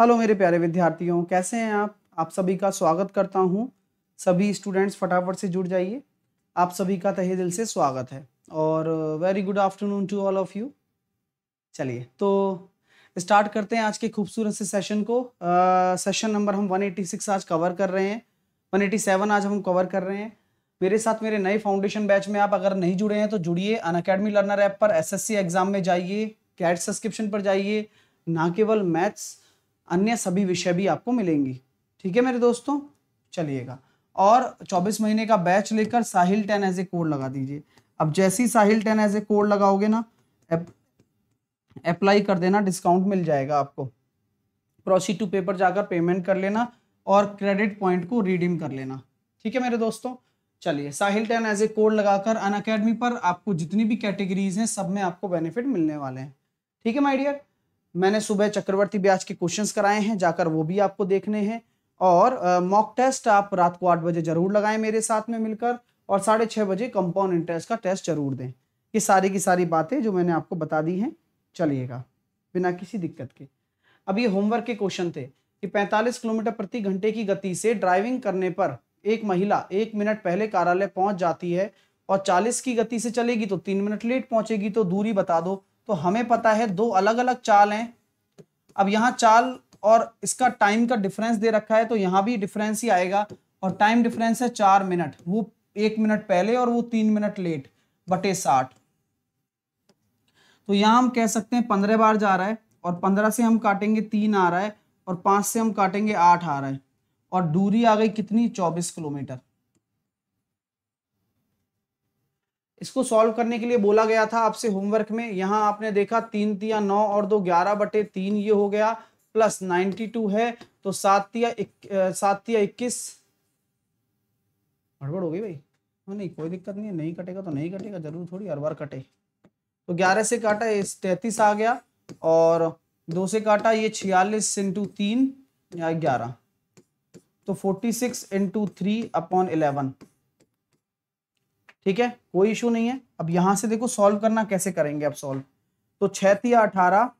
Hello मेरे प्यारे विद्यार्थियों कैसे हैं आप आप सभी का स्वागत करता हूं सभी स्टूडेंट्स फटाफट से जुड़ जाइए आप सभी का तहे दिल से स्वागत है और very good afternoon to all of you चलिए तो स्टार्ट करते हैं आज के खूबसूरत से सेशन को सेशन uh, नंबर हम 186 आज कवर कर रहे हैं 187 आज हम कवर कर रहे हैं मेरे साथ मेरे नए फाउंडेशन बैच में आप अगर नहीं जुड़े हैं तो जुड़िए अन अकेडमी लर्नर ऐप पर एसएससी एग्जाम में जाइए कैट सब्सक्रिप्शन पर जाइए ना केवल मैथ्स अन्य सभी विषय भी आपको मिलेंगी ठीक है मेरे दोस्तों चलिएगा और 24 महीने का बैच लेकर Sahil ten as a code लगा दीजिए अब जैसे ही Sahil ten as a code लगाओगे ना अप्लाई कर देना डिस्काउंट मिल जाएगा आपको प्रोसीड टू पेपर जाकर पेमेंट कर लेना और क्रेडिट पॉइंट को रिडीम कर लेना ठीक है मेरे दोस्तों चलिए Sahil ten as a code लगाकर अन अकेडमी पर आपको जितनी भी कैटेगरीज हैं सब में आपको बेनिफिट मिलने वाले हैं ठीक है माई डियर मैंने सुबह चक्रवर्ती ब्याज के क्वेश्चंस कराए हैं जाकर वो भी आपको देखने हैं और मॉक टेस्ट आप रात को आठ बजे जरूर लगाएं मेरे साथ में मिलकर और साढ़े छः बजे कंपाउंड इंटरेस्ट का टेस्ट जरूर दें ये सारी की सारी बातें जो मैंने आपको बता दी हैं चलिएगा बिना किसी दिक्कत के अब ये होमवर्क के क्वेश्चन थे कि 45 किलोमीटर प्रति घंटे की गति से ड्राइविंग करने पर एक महिला एक मिनट पहले कार्यालय पहुंच जाती है और 40 की गति से चलेगी तो तीन मिनट लेट पहुंचेगी तो दूरी बता दो तो हमें पता है दो अलग अलग चाल हैं अब यहाँ चाल और इसका टाइम का डिफरेंस दे रखा है तो यहाँ भी डिफरेंस ही आएगा और टाइम डिफरेंस है चार मिनट वो एक मिनट पहले और वो तीन मिनट लेट बटे साठ तो यहाँ हम कह सकते हैं पंद्रह बार जा रहा है और पंद्रह से हम काटेंगे तीन आ रहा है और पाँच से हम काटेंगे आठ आ रहा है और दूरी आ गई कितनी चौबीस किलोमीटर इसको सॉल्व करने के लिए बोला गया था आपसे होमवर्क में यहाँ आपने देखा तीन तिया नौ और दो ग्यारह बटे तीन ये हो गया प्लस नाइन्टी टू है तो सात तिया सात तिया इक्कीस गड़बड़ हो गई भाई हाँ नहीं कोई दिक्कत नहीं है नहीं कटेगा तो नहीं कटेगा जरूर थोड़ी हर बार कटे तो ग्यारह से काटा इस तैतीस आ गया और दो से काटा ये छियालीस इंटू तीन या ग्यारह तो forty six into three upon eleven ठीक है कोई इशू नहीं है अब यहां से देखो सॉल्व करना कैसे करेंगे अब सॉल्व तो छह तिया अठारह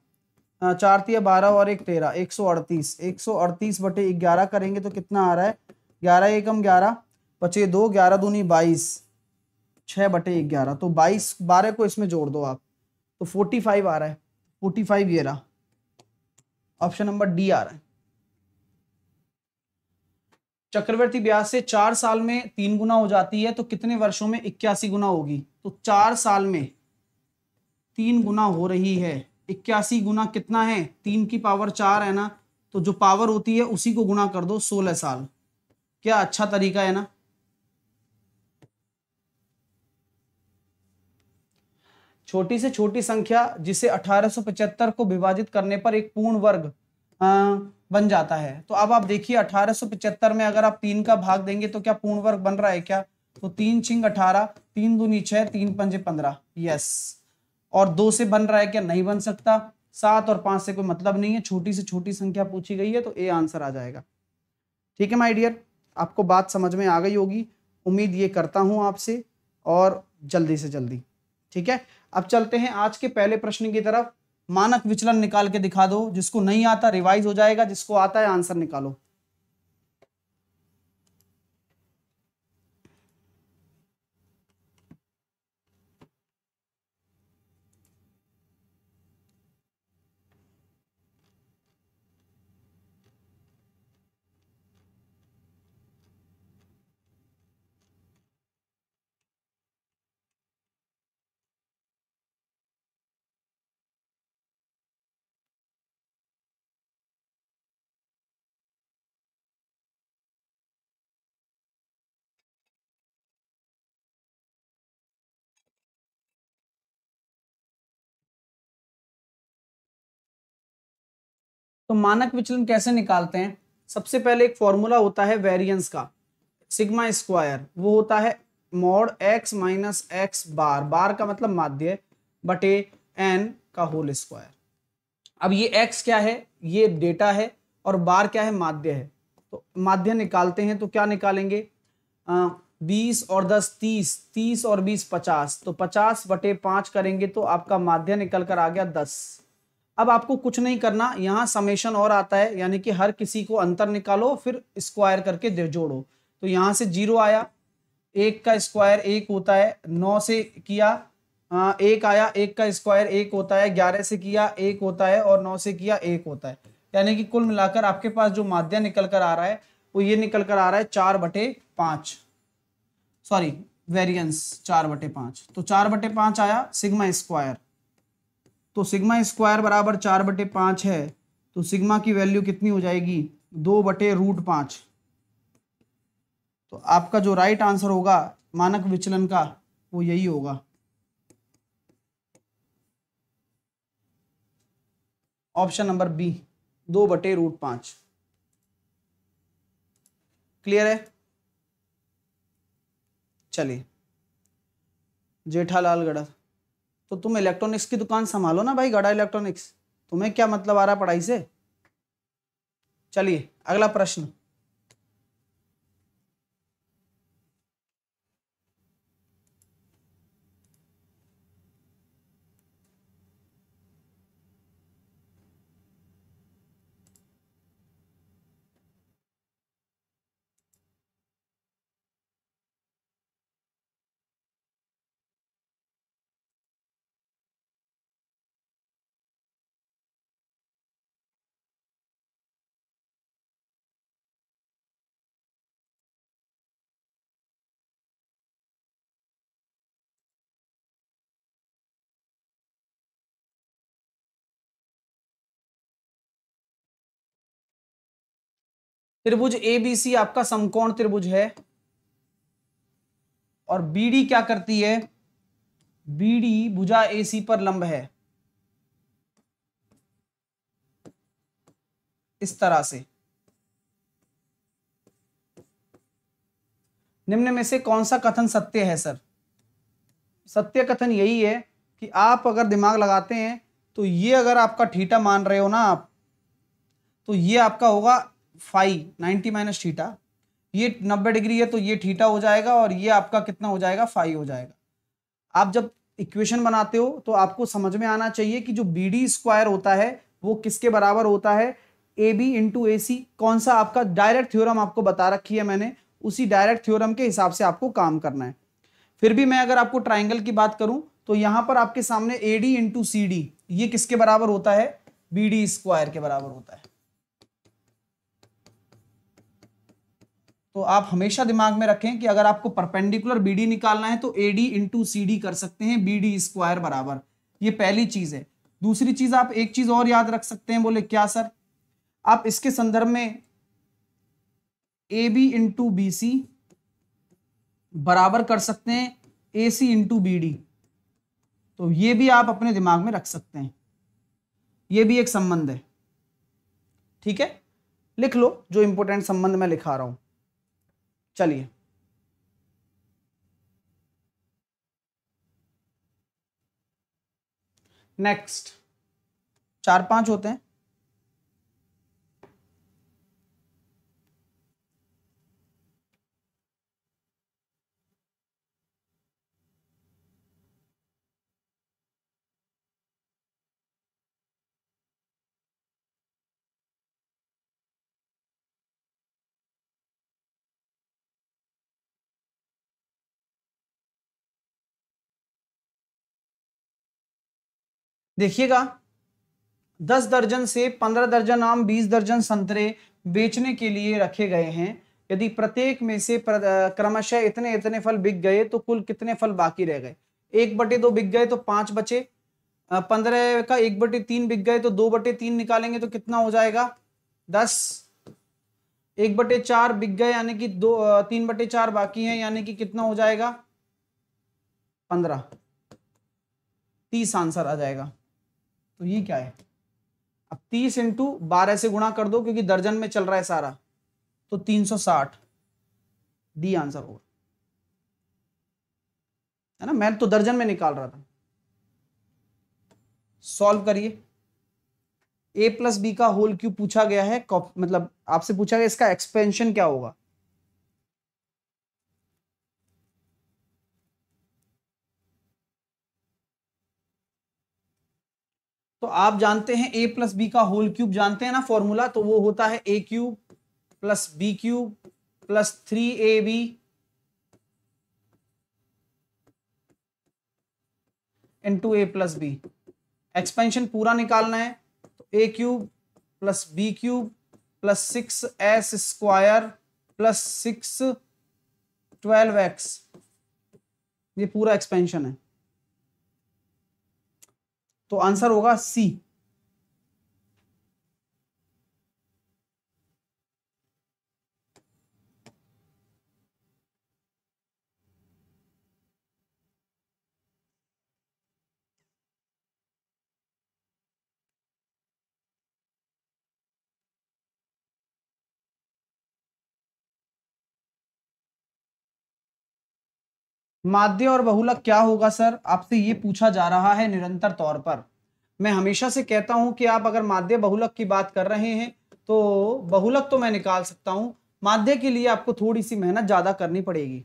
चार तिया बारह और एक तेरह एक सौ अड़तीस एक सौ अड़तीस बटे ग्यारह करेंगे तो कितना आ रहा है ग्यारह एकम ग्यारह पचे दो ग्यारह दूनी बाईस छः बटे ग्यारह तो बाईस बारह को इसमें जोड़ दो आप तो फोर्टी फाइव आ रहा है फोर्टी फाइव ये रहा ऑप्शन नंबर डी आ रहा है चक्रवर्ती ब्याज से चार साल में तीन गुना हो जाती है तो कितने वर्षों में इक्यासी गुना होगी तो चार साल में तीन गुना हो रही है इक्यासी गुना कितना है तीन की पावर चार है ना तो जो पावर होती है उसी को गुना कर दो सोलह साल क्या अच्छा तरीका है ना छोटी से छोटी संख्या जिसे 1875 को विभाजित करने पर एक पूर्ण वर्ग हाँ, बन जाता है तो अब आप देखिए अठारह में अगर आप तीन का भाग देंगे तो क्या पूर्ण वर्ग बन रहा है क्या तो तीन छिंग अठारह तीन दूनी छह तीन पंजे पंद्रह यस और दो से बन रहा है क्या नहीं बन सकता सात और पांच से कोई मतलब नहीं है छोटी से छोटी संख्या पूछी गई है तो ए आंसर आ जाएगा ठीक है माई डियर आपको बात समझ में आ गई होगी उम्मीद ये करता हूं आपसे और जल्दी से जल्दी ठीक है अब चलते हैं आज के पहले प्रश्न की तरफ मानक विचलन निकाल के दिखा दो जिसको नहीं आता रिवाइज हो जाएगा जिसको आता है आंसर निकालो तो मानक विचलन कैसे निकालते हैं सबसे पहले एक फॉर्मूला होता है वेरियंस का सिग्मा स्क्वायर वो होता है mod x minus x bar bar का मतलब माध्य बटे एन का होल स्क्वायर अब ये एक्स क्या है ये डेटा है और बार क्या है माध्य है तो माध्य निकालते हैं तो क्या निकालेंगे आ, बीस और दस तीस तीस और बीस पचास तो पचास बटे पांच करेंगे तो आपका माध्य निकल कर आ गया दस अब आपको कुछ नहीं करना यहाँ समेशन और आता है यानी कि हर किसी को अंतर निकालो फिर स्क्वायर करके जोड़ो तो यहाँ से जीरो आया एक का स्क्वायर एक होता है नौ से किया हाँ, एक आया एक का स्क्वायर एक होता है ग्यारह से किया एक होता है और नौ से किया एक होता है यानी कि कुल मिलाकर आपके पास जो माध्य निकल कर आ रहा है वो ये निकल कर आ रहा है चार बटे पांच सॉरी वेरियंस चार बटे पांच तो चार बटे पांच आया सिग्मा स्क्वायर तो सिग्मा स्क्वायर बराबर चार बटे पाँच है तो सिग्मा की वैल्यू कितनी हो जाएगी दो बटे रूट पाँच तो आपका जो राइट आंसर होगा मानक विचलन का वो यही होगा ऑप्शन नंबर बी दो बटे रूट पाँच क्लियर है चलिए जेठालाल गढ़ तो तुम इलेक्ट्रॉनिक्स की दुकान संभालो ना भाई गढ़ा इलेक्ट्रॉनिक्स तुम्हें क्या मतलब आ रहा है पढ़ाई से चलिए अगला प्रश्न त्रिभुज एबीसी आपका समकोण त्रिभुज है और बीडी क्या करती है बीडी भुजा एसी पर लंब है इस तरह से निम्न में से कौन सा कथन सत्य है सर सत्य कथन यही है कि आप अगर दिमाग लगाते हैं तो ये अगर आपका ठीटा मान रहे हो ना आप तो ये आपका होगा फाइव नाइन्टी माइनस थीटा ये नब्बे डिग्री है तो ये थीटा हो जाएगा और ये आपका कितना हो जाएगा फाइव हो जाएगा आप जब इक्वेशन बनाते हो तो आपको समझ में आना चाहिए कि जो बी डी स्क्वायर होता है वो किसके बराबर होता है ए बी इंटू ए सी कौन सा आपका डायरेक्ट थ्योरम आपको बता रखी है मैंने उसी डायरेक्ट थ्योरम के हिसाब से आपको काम करना है फिर भी मैं अगर आपको ट्राइंगल की बात करूं तो यहां पर आपके सामने A D into C D ये किसके बराबर होता है बी डी स्क्वायर के बराबर होता है तो आप हमेशा दिमाग में रखें कि अगर आपको परपेंडिकुलर बी डी निकालना है तो A D into C D कर सकते हैं बी डी स्क्वायर बराबर ये पहली चीज़ है दूसरी चीज़ आप एक चीज़ और याद रख सकते हैं बोले क्या सर आप इसके संदर्भ में A B into B C बराबर कर सकते हैं A C into B D तो ये भी आप अपने दिमाग में रख सकते हैं ये भी एक संबंध है ठीक है लिख लो जो इंपोर्टेंट संबंध मैं लिखा रहा हूं चलिए नेक्स्ट चार पांच होते हैं देखिएगा दस दर्जन से पंद्रह दर्जन आम बीस दर्जन संतरे बेचने के लिए रखे गए हैं यदि प्रत्येक में से क्रमशः इतने इतने फल बिक गए तो कुल कितने फल बाकी रह गए एक बटे दो बिक गए तो पांच बचे पंद्रह का एक बटे तीन बिक गए तो दो बटे तीन निकालेंगे तो कितना हो जाएगा दस एक बटे चार बिक गए यानी कि दो तीन बटे चार बाकी हैं यानी कि कितना हो जाएगा पंद्रह तीस आंसर आ जाएगा तो ये क्या है अब तीस इंटू बारह से गुणा कर दो क्योंकि दर्जन में चल रहा है सारा तो तीन सौ साठ डी आंसर होगा है ना मैं तो दर्जन में निकाल रहा था सॉल्व करिए ए प्लस बी का होल क्यूब पूछा गया है मतलब आपसे पूछा गया इसका एक्सपेंशन क्या होगा तो आप जानते हैं ए प्लस बी का होल क्यूब जानते हैं ना फॉर्मूला तो वो होता है A cube plus B cube plus three A B into A plus B expansion पूरा निकालना है तो A cube plus B cube plus six S square plus six twelve X ये पूरा एक्सपेंशन है तो आंसर होगा सी माध्य और बहुलक क्या होगा सर आपसे ये पूछा जा रहा है निरंतर तौर पर मैं हमेशा से कहता हूं कि आप अगर माध्य बहुलक की बात कर रहे हैं तो बहुलक तो मैं निकाल सकता हूं माध्य के लिए आपको थोड़ी सी मेहनत ज़्यादा करनी पड़ेगी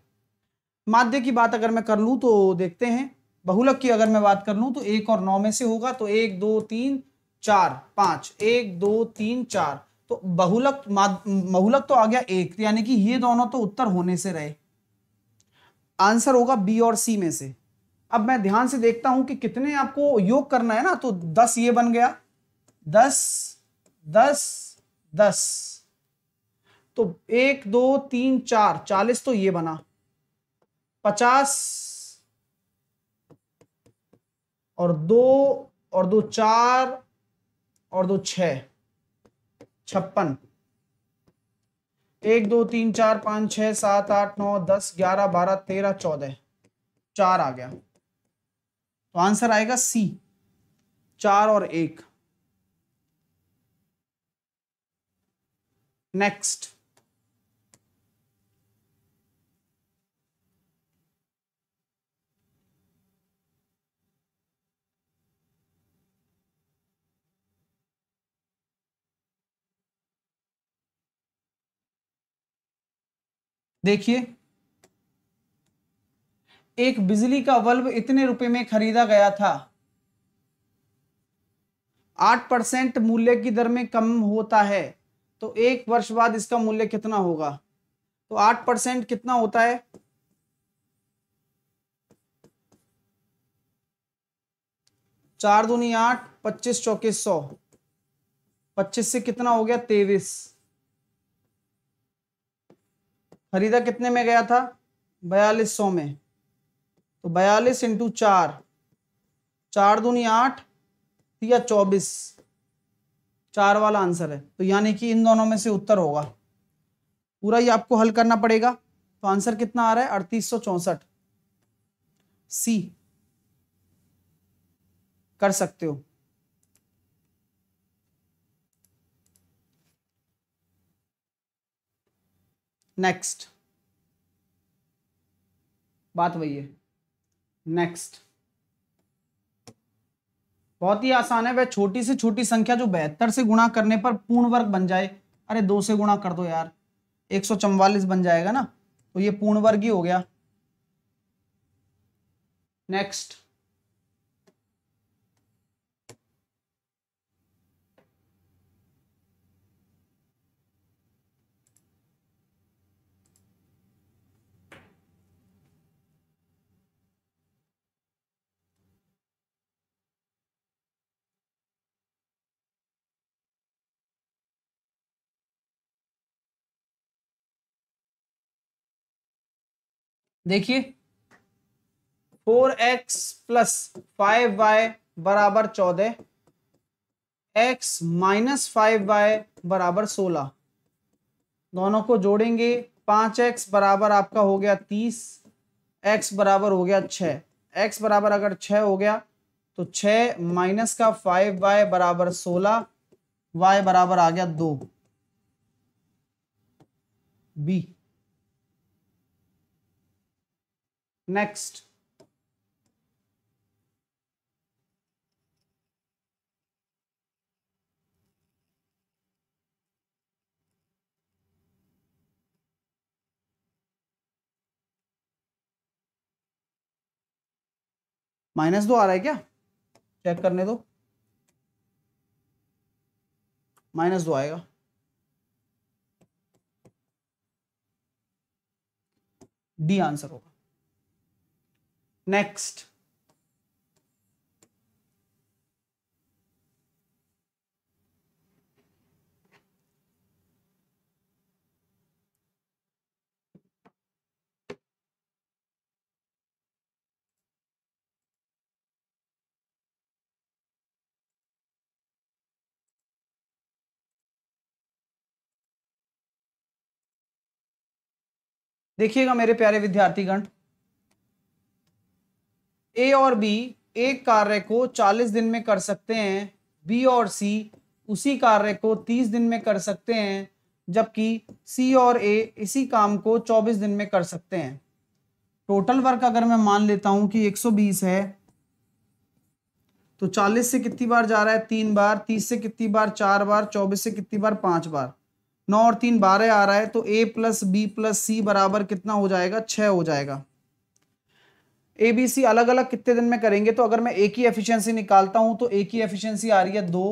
माध्य की बात अगर मैं कर लूँ तो देखते हैं बहुलक की अगर मैं बात कर लूँ तो एक और नौ में से होगा तो एक दो तीन चार पाँच एक दो तीन चार तो बहुलक बहुलक तो आ गया एक यानी कि ये दोनों तो उत्तर होने से रहे आंसर होगा बी और सी में से अब मैं ध्यान से देखता हूं कि कितने आपको योग करना है ना तो दस ये बन गया दस दस दस तो एक दो तीन चार चालीस तो ये बना पचास और दो और दो चार और दो छप्पन एक दो तीन चार पाँच छः सात आठ नौ दस ग्यारह बारह तेरह चौदह चार आ गया तो आंसर आएगा सी चार और एक नेक्स्ट देखिए एक बिजली का बल्ब इतने रुपए में खरीदा गया था आठ परसेंट मूल्य की दर में कम होता है तो एक वर्ष बाद इसका मूल्य कितना होगा तो आठ परसेंट कितना होता है चार दूनी आठ पच्चीस चौकीस सौ पच्चीस से कितना हो गया तेईस खरीदा कितने में गया था बयालीस सौ में तो बयालीस इंटू चार चार दूनी आठ या चौबीस चार वाला आंसर है तो यानी कि इन दोनों में से उत्तर होगा पूरा ही आपको हल करना पड़ेगा तो आंसर कितना आ रहा है अड़तीस सौ चौसठ सी कर सकते हो नेक्स्ट बात वही है नेक्स्ट बहुत ही आसान है वह छोटी से छोटी संख्या जो बेहतर से गुणा करने पर पूर्ण वर्ग बन जाए अरे दो से गुणा कर दो यार एक सौ बन जाएगा ना तो ये पूर्ण वर्ग ही हो गया नेक्स्ट देखिए four X plus five Y बराबर चौदह एक्स माइनस फाइव वाई बराबर सोलह दोनों को जोड़ेंगे पांच एक्स बराबर आपका हो गया तीस एक्स बराबर हो गया छः एक्स बराबर अगर छ हो गया तो छः माइनस का फाइव वाई बराबर सोलह वाई बराबर आ गया दो बी नेक्स्ट माइनस दो आ रहा है क्या चेक करने दो माइनस दो आएगा डी आंसर होगा नेक्स्ट देखिएगा मेरे प्यारे विद्यार्थीगण ए और बी एक कार्य को 40 दिन में कर सकते हैं बी और सी उसी कार्य को 30 दिन में कर सकते हैं जबकि सी और ए इसी काम को 24 दिन में कर सकते हैं टोटल वर्क अगर मैं मान लेता हूं कि 120 है तो 40 से कितनी बार जा रहा है तीन बार 30 से कितनी बार चार बार 24 से कितनी बार पांच बार नौ और तीन बारह आ रहा है तो A plus B plus C बराबर कितना हो जाएगा छ हो जाएगा एबीसी अलग अलग कितने दिन में करेंगे तो अगर मैं ए की एफिशिएंसी निकालता हूं तो ए की एफिशिएंसी आ रही है दो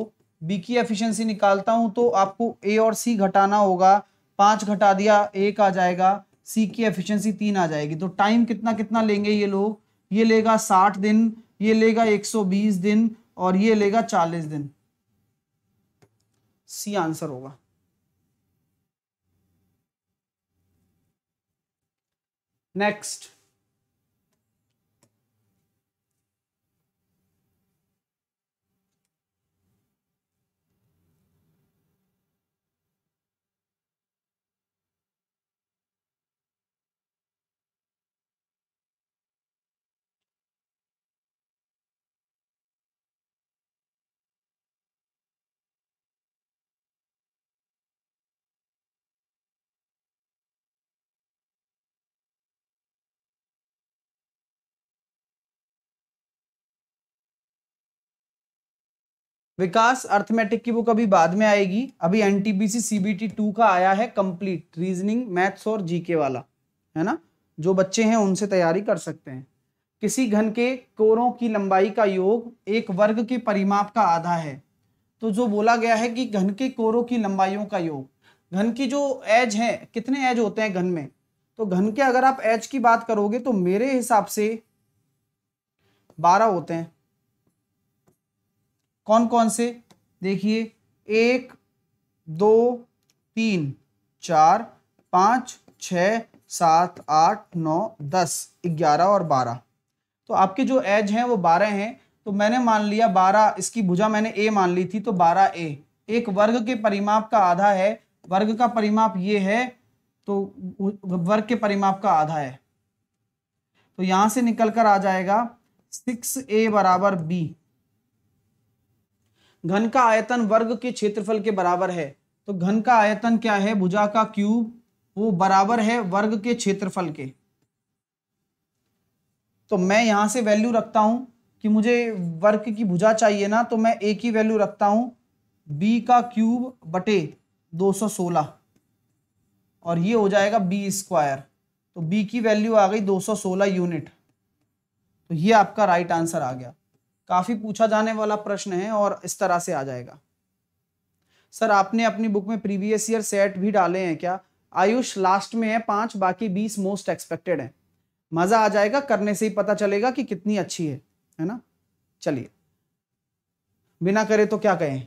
बी की एफिशिएंसी निकालता हूं तो आपको ए और सी घटाना होगा पांच घटा दिया एक आ जाएगा सी की एफिशिएंसी तीन आ जाएगी तो टाइम कितना कितना लेंगे ये लोग ये लेगा साठ दिन ये लेगा एक सौ बीस दिन और ये लेगा चालीस दिन सी आंसर होगा नेक्स्ट विकास अर्थमेटिक की बुक अभी बाद में आएगी अभी एनटीपीसी सीबीटी टू का आया है कंप्लीट रीजनिंग मैथ्स और जीके वाला है ना जो बच्चे हैं उनसे तैयारी कर सकते हैं किसी घन के कोरों की लंबाई का योग एक वर्ग के परिमाप का आधा है तो जो बोला गया है कि घन के कोरों की लंबाइयों का योग घन की जो एज है कितने एज होते हैं घन में तो घन के अगर आप एज की बात करोगे तो मेरे हिसाब से बारह होते हैं कौन कौन से देखिए एक दो तीन चार पाँच छ सात आठ नौ दस ग्यारह और बारह तो आपके जो एज हैं वो बारह हैं तो मैंने मान लिया बारह इसकी भुजा मैंने ए मान ली थी तो बारह ए एक वर्ग के परिमाप का आधा है वर्ग का परिमाप ये है तो वर्ग के परिमाप का आधा है तो यहां से निकल कर आ जाएगा सिक्स ए बराबर बी घन का आयतन वर्ग के क्षेत्रफल के बराबर है तो घन का आयतन क्या है भुजा का क्यूब वो बराबर है वर्ग के क्षेत्रफल के तो मैं यहां से वैल्यू रखता हूं कि मुझे वर्ग की भुजा चाहिए ना तो मैं एक ही वैल्यू रखता हूं बी का क्यूब बटे 216 और ये हो जाएगा बी स्क्वायर तो बी की वैल्यू आ गई 216 यूनिट तो ये आपका राइट आंसर आ गया काफ़ी पूछा जाने वाला प्रश्न है और इस तरह से आ जाएगा सर आपने अपनी बुक में प्रीवियस ईयर सेट भी डाले हैं क्या आयुष लास्ट में है पांच बाकी बीस मोस्ट एक्सपेक्टेड है मज़ा आ जाएगा करने से ही पता चलेगा कि कितनी अच्छी है है ना चलिए बिना करे तो क्या कहें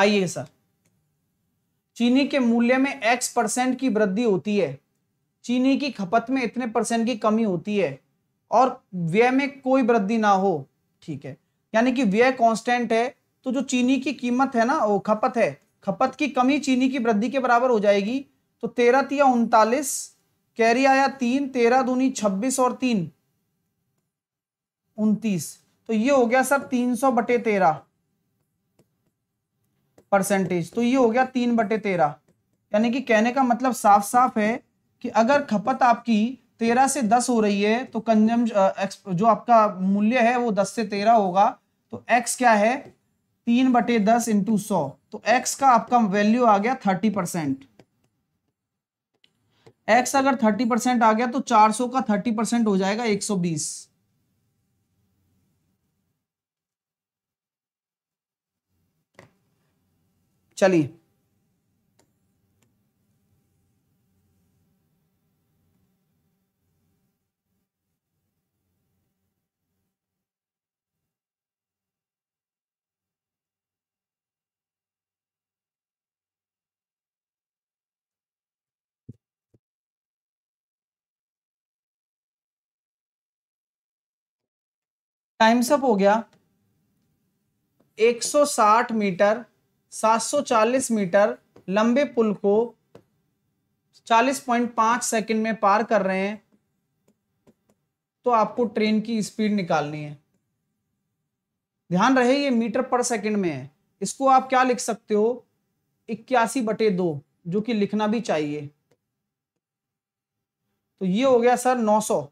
आइए सर चीनी के मूल्य में x परसेंट की वृद्धि होती है चीनी की खपत में इतने परसेंट की कमी होती है और व्यय में कोई वृद्धि ना हो ठीक है यानी कि व्यय कांस्टेंट है तो जो चीनी की कीमत है ना वो खपत है खपत की कमी चीनी की वृद्धि के बराबर हो जाएगी तो तेरह तिया उनतालीस कैरी आया तीन तेरह दूनी छब्बीस और तीन उनतीस तो ये हो गया सर तीन सौ बटे तेरह परसेंटेज तो ये हो गया तीन बटे तेरह यानी कि कहने का मतलब साफ साफ है कि अगर खपत आपकी तेरह से दस हो रही है तो कंजम जो आपका मूल्य है वो दस से तेरह होगा तो एक्स क्या है तीन बटे दस इंटू सौ तो एक्स का आपका वैल्यू आ गया थर्टी परसेंट एक्स अगर थर्टी परसेंट आ गया तो चार सौ का थर्टी परसेंट हो जाएगा एक सौ बीस चलिए टाइम्स अप हो गया 160 मीटर 740 मीटर लंबे पुल को 40.5 सेकंड में पार कर रहे हैं तो आपको ट्रेन की स्पीड निकालनी है ध्यान रहे ये मीटर पर सेकंड में है इसको आप क्या लिख सकते हो इक्यासी बटे दो जो कि लिखना भी चाहिए तो ये हो गया सर 900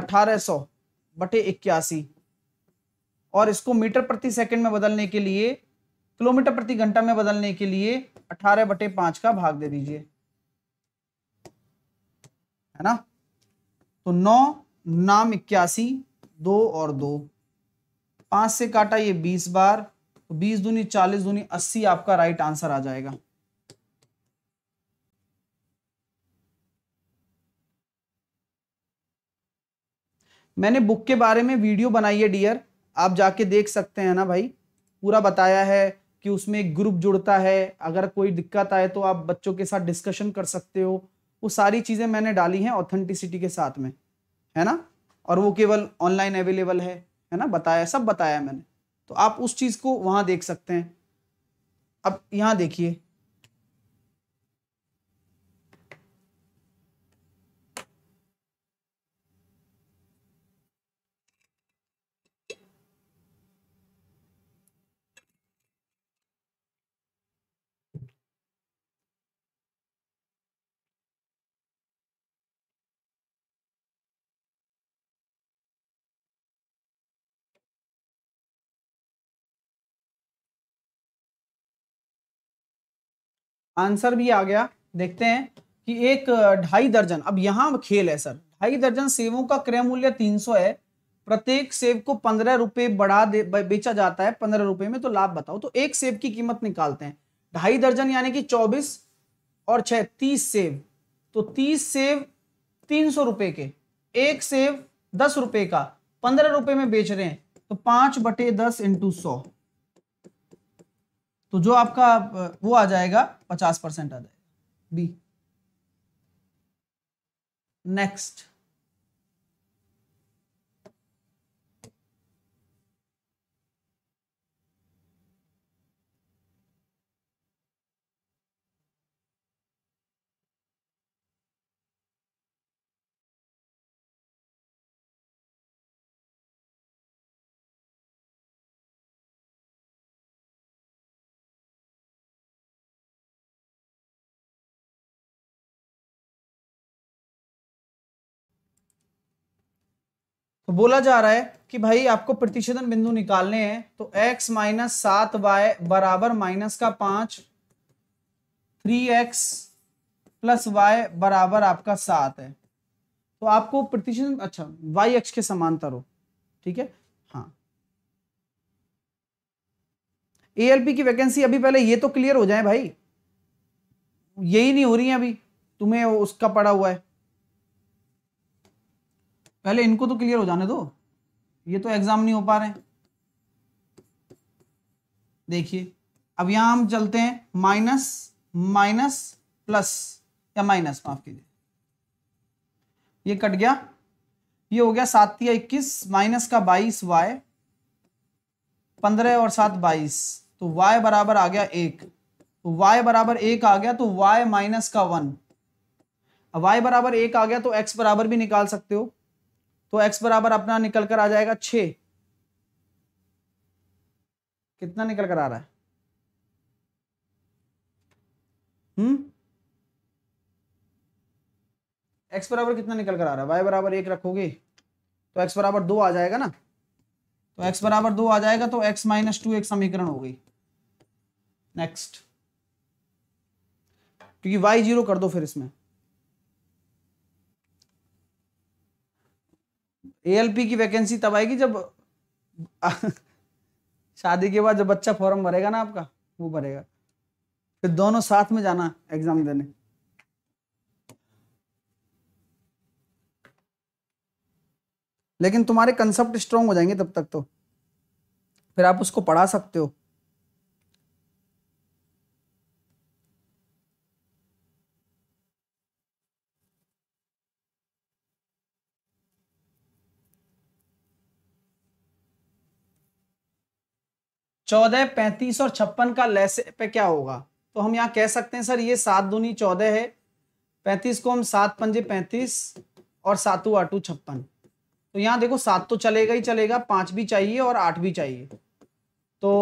1800 बटे इक्यासी और इसको मीटर प्रति सेकंड में बदलने के लिए किलोमीटर प्रति घंटा में बदलने के लिए अठारह बटे पांच का भाग दे दीजिए है ना तो नौ नाम इक्यासी दो और दो पांच से काटा ये बीस बार तो बीस दूनी चालीस दूनी अस्सी आपका राइट आंसर आ जाएगा मैंने बुक के बारे में वीडियो बनाई है डियर आप जाके देख सकते हैं ना भाई पूरा बताया है कि उसमें एक ग्रुप जुड़ता है अगर कोई दिक्कत आए तो आप बच्चों के साथ डिस्कशन कर सकते हो वो सारी चीज़ें मैंने डाली हैं ऑथेंटिसिटी के साथ में है ना और वो केवल ऑनलाइन अवेलेबल है है ना बताया सब बताया मैंने तो आप उस चीज़ को वहाँ देख सकते हैं अब यहाँ देखिए आंसर भी आ गया देखते हैं कि एक ढाई दर्जन अब यहाँ खेल है सर ढाई दर्जन सेवों का क्रय मूल्य तीन सौ है प्रत्येक सेब को पंद्रह रुपए बढ़ा दे बेचा जाता है पंद्रह रुपए में तो लाभ बताओ तो एक सेब की कीमत निकालते हैं ढाई दर्जन यानी कि चौबीस और छह तीस सेब तो तीस सेब तीन सौ रुपए के एक सेब दस रुपए का पंद्रह रुपए में बेच रहे हैं तो पांच बटे दस इंटू सौ तो जो आपका वो आ जाएगा पचास परसेंट आ जाएगा बी नेक्स्ट तो बोला जा रहा है कि भाई आपको प्रतिशोधन बिंदु निकालने हैं तो x माइनस सात वाई बराबर माइनस का पांच थ्री एक्स प्लस वाई बराबर आपका सात है तो आपको प्रतिशोधन अच्छा वाई एक्स के समांतर हो ठीक है हाँ पी की वैकेंसी अभी पहले ये तो क्लियर हो जाए भाई यही नहीं हो रही है अभी तुम्हें उसका पड़ा हुआ है पहले इनको तो क्लियर हो जाने दो ये तो एग्जाम नहीं हो पा रहे देखिए अब यहां हम चलते हैं माइनस माइनस प्लस या माइनस माफ कीजिए ये कट गया ये हो गया सात या इक्कीस माइनस का बाईस वाई पंद्रह और सात बाईस तो वाई बराबर आ गया एक तो वाई बराबर एक आ गया तो वाई माइनस का वन वाई बराबर एक आ गया तो एक्स बराबर भी निकाल सकते हो तो x बराबर अपना निकल कर आ जाएगा छ कितना निकल कर आ रहा है हम्म x बराबर कितना निकल कर आ रहा है y बराबर एक रखोगे तो x बराबर दो आ जाएगा ना तो x बराबर दो आ जाएगा तो x माइनस टू एक समीकरण हो गई नेक्स्ट क्योंकि y जीरो कर दो फिर इसमें एएलपी की वैकेंसी तब आएगी जब शादी के बाद जब बच्चा फॉर्म भरेगा ना आपका वो भरेगा फिर दोनों साथ में जाना एग्जाम देने लेकिन तुम्हारे कंसेप्ट स्ट्रांग हो जाएंगे तब तक तो फिर आप उसको पढ़ा सकते हो चौदह पैंतीस और छप्पन का लेस पे क्या होगा तो हम यहाँ कह सकते हैं सर ये सात दूनी चौदह है पैंतीस को हम सात पंजे पैंतीस और सातू आठू छप्पन तो यहाँ देखो सात तो चलेगा ही चलेगा पाँच भी चाहिए और आठ भी चाहिए तो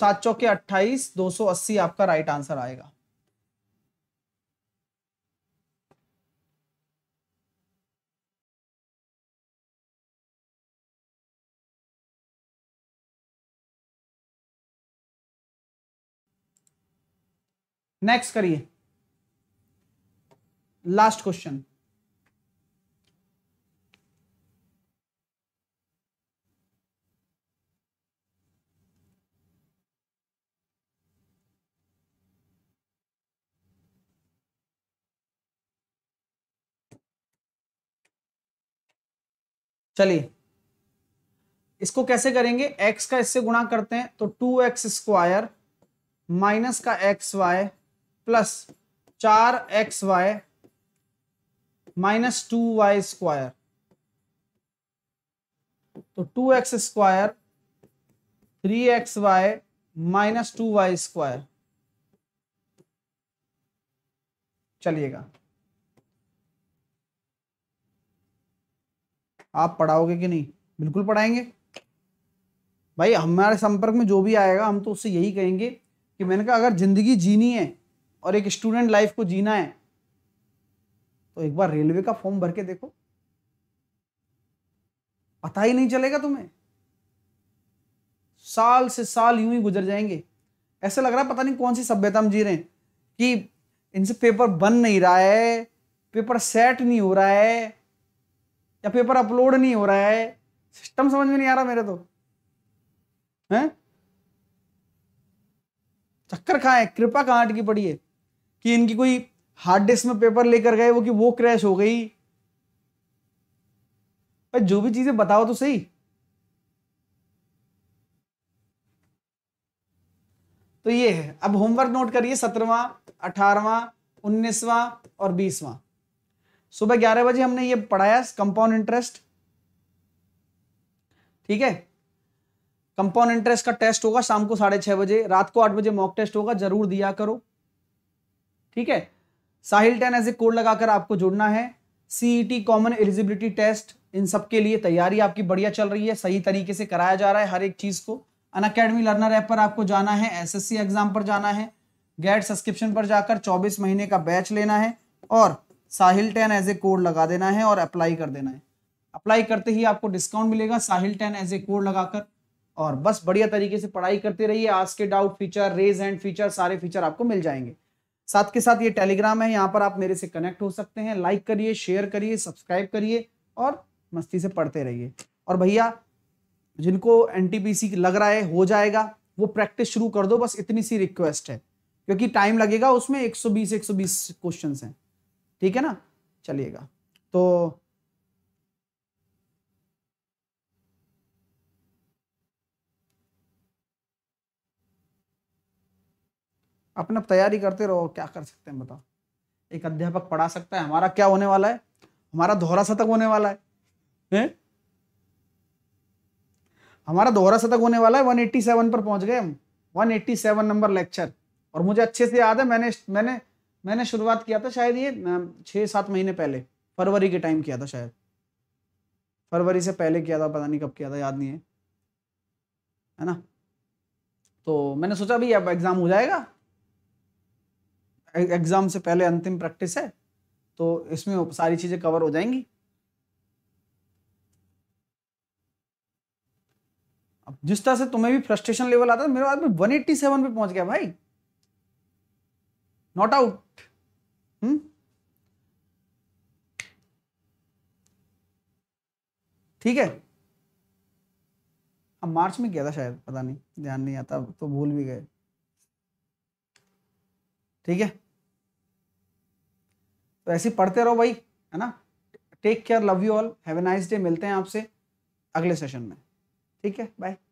सात चौके अट्ठाईस दो सौ अस्सी आपका राइट आंसर आएगा नेक्स्ट करिए लास्ट क्वेश्चन चलिए इसको कैसे करेंगे एक्स का इससे गुणा करते हैं तो टू एक्स स्क्वायर माइनस का एक्स वाई प्लस चार X Y minus two Y square तो two X square three X Y minus two Y square चलिएगा आप पढ़ाओगे कि नहीं बिल्कुल पढ़ाएंगे भाई हमारे संपर्क में जो भी आएगा हम तो उससे यही कहेंगे कि मैंने कहा अगर जिंदगी जीनी है और एक स्टूडेंट लाइफ को जीना है तो एक बार रेलवे का फॉर्म भर के देखो पता ही नहीं चलेगा तुम्हें साल से साल यूं ही गुजर जाएंगे ऐसा लग रहा है पता नहीं कौन सी सभ्यता हम जी रहे हैं कि इनसे पेपर बन नहीं रहा है पेपर सेट नहीं हो रहा है या पेपर अपलोड नहीं हो रहा है सिस्टम समझ में नहीं आ रहा मेरे तो हैं चक्कर कहाँ है कृपा कहाँ अटकी पड़ी है कि इनकी कोई हार्ड डिस्क में पेपर लेकर गए वो कि वो क्रैश हो गई जो भी चीजें बताओ तो सही तो ये है अब होमवर्क नोट करिए सत्रहवा अठारवा उन्नीसवा और बीसवा सुबह ग्यारह बजे हमने ये पढ़ाया कंपाउंड इंटरेस्ट ठीक है कंपाउंड इंटरेस्ट का टेस्ट होगा शाम को साढ़े छह बजे रात को आठ बजे मॉक टेस्ट होगा जरूर दिया करो ठीक है Sahil ten as a code लगाकर आपको जुड़ना है सीईटी कॉमन एलिजिबिलिटी टेस्ट इन सबके लिए तैयारी आपकी बढ़िया चल रही है सही तरीके से कराया जा रहा है हर एक चीज को अन अकेडमी लर्नर ऐप पर आपको जाना है एसएससी एग्जाम पर जाना है गैट सब्सक्रिप्शन पर जाकर 24 महीने का बैच लेना है और Sahil ten as a code लगा देना है और अप्लाई कर देना है अप्लाई करते ही आपको डिस्काउंट मिलेगा Sahil ten as a code लगाकर और बस बढ़िया तरीके से पढ़ाई करते रहिए आज के doubt feature raise and feature सारे फीचर आपको मिल जाएंगे साथ के साथ ये टेलीग्राम है यहाँ पर आप मेरे से कनेक्ट हो सकते हैं लाइक करिए शेयर करिए सब्सक्राइब करिए और मस्ती से पढ़ते रहिए और भैया जिनको एन लग रहा है हो जाएगा वो प्रैक्टिस शुरू कर दो बस इतनी सी रिक्वेस्ट है क्योंकि टाइम लगेगा उसमें 120 120 क्वेश्चंस हैं ठीक है ना चलिएगा तो अपना तैयारी करते रहो क्या कर सकते हैं बताओ एक अध्यापक पढ़ा सकता है हमारा क्या होने वाला है हमारा दोहरा शतक होने वाला है, है? हमारा दोहरा शतक होने वाला है 187 पर पहुंच गए हम 187 नंबर लेक्चर और मुझे अच्छे से याद है मैंने मैंने मैंने शुरुआत किया था शायद ये छः सात महीने पहले फरवरी के टाइम किया था शायद फरवरी से पहले किया था पता नहीं कब किया था याद नहीं है है ना तो मैंने सोचा भाई अब एग्ज़ाम हो जाएगा एग्जाम से पहले अंतिम प्रैक्टिस है तो इसमें सारी चीजें कवर हो जाएंगी अब जिस तरह से तुम्हें भी फ्रस्ट्रेशन लेवल आता मेरे बाद में 187 पे पहुंच गया भाई नॉट आउट हम्म ठीक है अब मार्च में किया था शायद पता नहीं ध्यान नहीं आता तो भूल भी गए ठीक है तो ऐसे पढ़ते रहो भाई है ना take care love you all have a nice day मिलते हैं आपसे अगले सेशन में ठीक है बाय